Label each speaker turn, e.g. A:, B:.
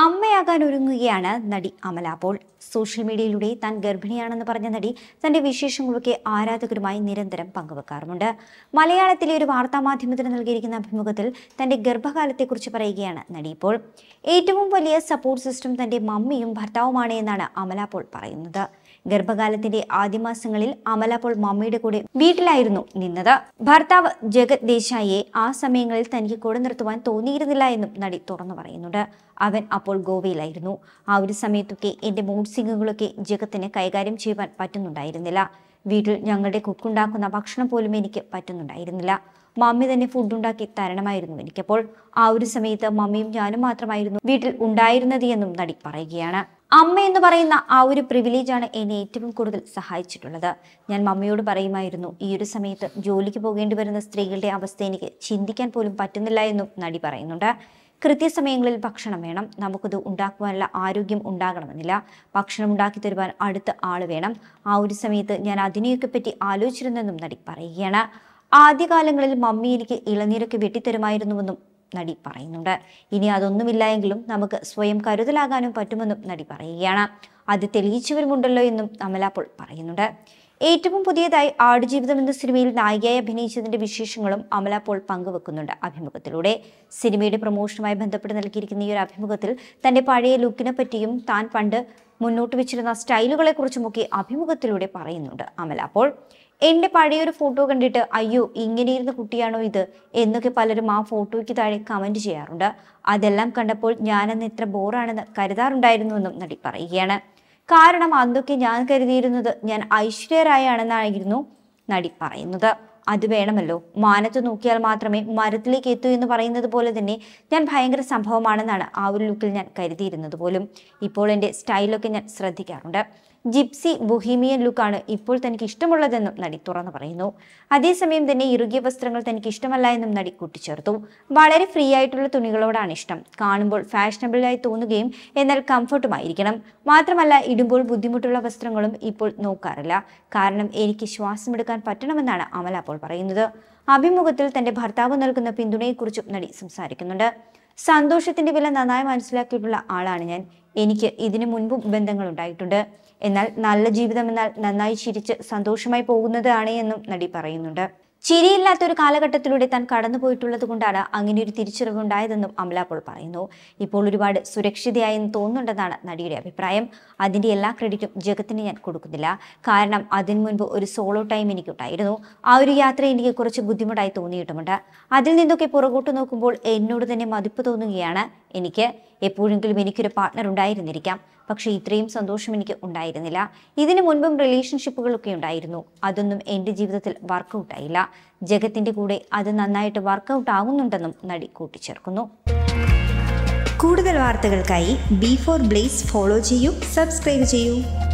A: അമ്മയാകാൻ ഒരുങ്ങുകയാണ് നടി അമല അപ്പോൾ സോഷ്യൽ മീഡിയയിലൂടെ താൻ ഗർഭിണിയാണെന്ന് പറഞ്ഞ നടി തന്റെ വിശേഷങ്ങളൊക്കെ ആരാധകരുമായി നിരന്തരം പങ്കുവെക്കാറുമുണ്ട് മലയാളത്തിലെ ഒരു വാർത്താമാധ്യമത്തിന് നൽകിയിരിക്കുന്ന അഭിമുഖത്തിൽ തന്റെ ഗർഭകാലത്തെക്കുറിച്ച് പറയുകയാണ് നടി ഇപ്പോൾ ഏറ്റവും വലിയ സപ്പോർട്ട് സിസ്റ്റം തന്റെ മമ്മിയും ഭർത്താവുമാണ് എന്നാണ് അമല പോൾ പറയുന്നത് ഗർഭകാലത്തിന്റെ ആദ്യമാസങ്ങളിൽ അമല പോൾ മമ്മിയുടെ കൂടെ വീട്ടിലായിരുന്നു നിന്നത് ഭർത്താവ് ജഗത് ദേശായിയെ ആ സമയങ്ങളിൽ തനിക്ക് കൂടെ നിർത്തുവാൻ തോന്നിയിരുന്നില്ല എന്നും നടി തുറന്നു പറയുന്നുണ്ട് അവൻ അപ്പോൾ ഗോവയിലായിരുന്നു ആ ഒരു സമയത്തൊക്കെ എൻ്റെ മൂഡ് സിംഗുകളൊക്കെ ജഗത്തിന് കൈകാര്യം ചെയ്യുവാൻ പറ്റുന്നുണ്ടായിരുന്നില്ല വീട്ടിൽ ഞങ്ങളുടെ കുക്കുണ്ടാക്കുന്ന ഭക്ഷണം പോലും എനിക്ക് പറ്റുന്നുണ്ടായിരുന്നില്ല മമ്മി തന്നെ ഫുഡ് ഉണ്ടാക്കി തരണമായിരുന്നു എനിക്കപ്പോൾ ആ ഒരു സമയത്ത് മമ്മിയും ഞാനും മാത്രമായിരുന്നു വീട്ടിൽ ഉണ്ടായിരുന്നത് എന്നും നടി പറയുകയാണ് അമ്മ എന്ന് പറയുന്ന ആ ഒരു പ്രിവിലേജാണ് എന്നെ ഏറ്റവും കൂടുതൽ സഹായിച്ചിട്ടുള്ളത് ഞാൻ മമ്മയോട് പറയുമായിരുന്നു ഈ ഒരു സമയത്ത് ജോലിക്ക് പോകേണ്ടി വരുന്ന സ്ത്രീകളുടെ അവസ്ഥ എനിക്ക് ചിന്തിക്കാൻ പോലും പറ്റുന്നില്ല എന്നും നടി പറയുന്നുണ്ട് കൃത്യസമയങ്ങളിൽ ഭക്ഷണം വേണം നമുക്കത് ഉണ്ടാക്കുവാനുള്ള ആരോഗ്യം ഉണ്ടാകണമെന്നില്ല ഭക്ഷണം ഉണ്ടാക്കി തരുവാൻ അടുത്ത ആൾ വേണം ആ ഒരു സമയത്ത് ഞാൻ അതിനെയൊക്കെ പറ്റി ആലോചിച്ചിരുന്നെന്നും നടി പറയുകയാണ് ആദ്യകാലങ്ങളിൽ മമ്മി എനിക്ക് ഇളനീരൊക്കെ വെട്ടിത്തരുമായിരുന്നുവെന്നും നടി പറയുന്നുണ്ട് ഇനി അതൊന്നുമില്ല എങ്കിലും നമുക്ക് സ്വയം കരുതലാകാനും പറ്റുമെന്നും നടി പറയുകയാണ് അത് തെളിയിച്ചവരുമുണ്ടല്ലോ എന്നും അമല അപ്പോൾ പറയുന്നുണ്ട് ഏറ്റവും പുതിയതായി ആടുജീവിതം എന്ന സിനിമയിൽ നായികയായി അഭിനയിച്ചതിന്റെ വിശേഷങ്ങളും അമല പോൾ പങ്കുവെക്കുന്നുണ്ട് അഭിമുഖത്തിലൂടെ സിനിമയുടെ പ്രൊമോഷനുമായി ബന്ധപ്പെട്ട് നൽകിയിരിക്കുന്ന ഈ ഒരു അഭിമുഖത്തിൽ തന്റെ പഴയ ലുക്കിനെ പറ്റിയും താൻ പണ്ട് മുന്നോട്ട് വെച്ചിരുന്ന സ്റ്റൈലുകളെക്കുറിച്ചുമൊക്കെ അഭിമുഖത്തിലൂടെ പറയുന്നുണ്ട് അമല പോൾ എൻ്റെ പഴയൊരു ഫോട്ടോ കണ്ടിട്ട് അയ്യോ ഇങ്ങനെയിരുന്ന കുട്ടിയാണോ ഇത് എന്നൊക്കെ പലരും ആ ഫോട്ടോയ്ക്ക് താഴെ കമൻറ്റ് ചെയ്യാറുണ്ട് അതെല്ലാം കണ്ടപ്പോൾ ഞാനന്ന് ഇത്ര ബോറാണെന്ന് കരുതാറുണ്ടായിരുന്നുവെന്നും നടി പറയുകയാണ് കാരണം അതൊക്കെ ഞാൻ കരുതിയിരുന്നത് ഞാൻ ഐശ്വര്യരായാണെന്നായിരുന്നു നടി പറയുന്നത് അത് വേണമല്ലോ മാനത്ത് നോക്കിയാൽ മാത്രമേ മരത്തിലേക്ക് എത്തൂ എന്ന് പറയുന്നത് പോലെ തന്നെ ഞാൻ ഭയങ്കര സംഭവമാണെന്നാണ് ആ ഒരു ലുക്കിൽ ഞാൻ കരുതിയിരുന്നത് പോലും ഇപ്പോൾ എൻ്റെ സ്റ്റൈലൊക്കെ ഞാൻ ശ്രദ്ധിക്കാറുണ്ട് ജിപ്സി ബൊഹീമിയൻ ലുക്കാണ് ഇപ്പോൾ തനിക്ക് ഇഷ്ടമുള്ളതെന്നും നടി തുറന്നു പറയുന്നു അതേസമയം തന്നെ ഇറുകിയ വസ്ത്രങ്ങൾ തനിക്ക് ഇഷ്ടമല്ല എന്നും നടി കൂട്ടിച്ചേർത്തു വളരെ ഫ്രീ ആയിട്ടുള്ള തുണികളോടാണ് ഇഷ്ടം കാണുമ്പോൾ ഫാഷനബിളായി തോന്നുകയും എന്നാൽ കംഫർട്ടുമായിരിക്കണം മാത്രമല്ല ഇടുമ്പോൾ ബുദ്ധിമുട്ടുള്ള വസ്ത്രങ്ങളും ഇപ്പോൾ നോക്കാറില്ല കാരണം എനിക്ക് ശ്വാസമെടുക്കാൻ പറ്റണമെന്നാണ് അമല അപ്പോൾ പറയുന്നത് അഭിമുഖത്തിൽ തന്റെ ഭർത്താവ് നൽകുന്ന പിന്തുണയെക്കുറിച്ചും നടി സംസാരിക്കുന്നുണ്ട് സന്തോഷത്തിൻ്റെ വില നന്നായി മനസ്സിലാക്കിയിട്ടുള്ള ആളാണ് ഞാൻ എനിക്ക് ഇതിനു മുൻപും ബന്ധങ്ങൾ ഉണ്ടായിട്ടുണ്ട് എന്നാൽ നല്ല ജീവിതമെന്നാൽ നന്നായി ചിരിച്ച് സന്തോഷമായി പോകുന്നതാണ് എന്നും നടി പറയുന്നുണ്ട് ചിരിയില്ലാത്തൊരു കാലഘട്ടത്തിലൂടെ താൻ കടന്നുപോയിട്ടുള്ളത് കൊണ്ടാണ് അങ്ങനെ ഒരു തിരിച്ചറിവുണ്ടായതെന്നും അമല അപ്പോൾ പറയുന്നു ഇപ്പോൾ ഒരുപാട് സുരക്ഷിതയായെന്ന് തോന്നുന്നുണ്ടെന്നാണ് നടിയുടെ അഭിപ്രായം അതിൻ്റെ എല്ലാ ക്രെഡിറ്റും ജഗത്തിന് ഞാൻ കൊടുക്കുന്നില്ല കാരണം അതിന് മുൻപ് ഒരു സോളോ ടൈം എനിക്കുണ്ടായിരുന്നു ആ ഒരു യാത്ര എനിക്ക് കുറച്ച് ബുദ്ധിമുട്ടായി തോന്നിയിട്ടുമുണ്ട് അതിൽ നിന്നൊക്കെ പുറകോട്ട് നോക്കുമ്പോൾ എന്നോട് തന്നെ മതിപ്പ് തോന്നുകയാണ് എനിക്ക് എപ്പോഴെങ്കിലും എനിക്കൊരു പാർട്ട്ണർ ഉണ്ടായിരുന്നിരിക്കാം പക്ഷേ ഇത്രയും സന്തോഷം എനിക്ക് ഉണ്ടായിരുന്നില്ല ഇതിനു മുൻപും റിലേഷൻഷിപ്പുകളൊക്കെ ഉണ്ടായിരുന്നു അതൊന്നും എൻ്റെ ജീവിതത്തിൽ വർക്കൗട്ടായില്ല ജഗത്തിന്റെ കൂടെ അത് നന്നായിട്ട് വർക്ക്ഔട്ട് ആകുന്നുണ്ടെന്നും നടി കൂട്ടിച്ചേർക്കുന്നു കൂടുതൽ വാർത്തകൾക്കായി ബി ഫോർ ബ്ലേസ് ഫോളോ ചെയ്യൂ സബ്സ്ക്രൈബ് ചെയ്യൂ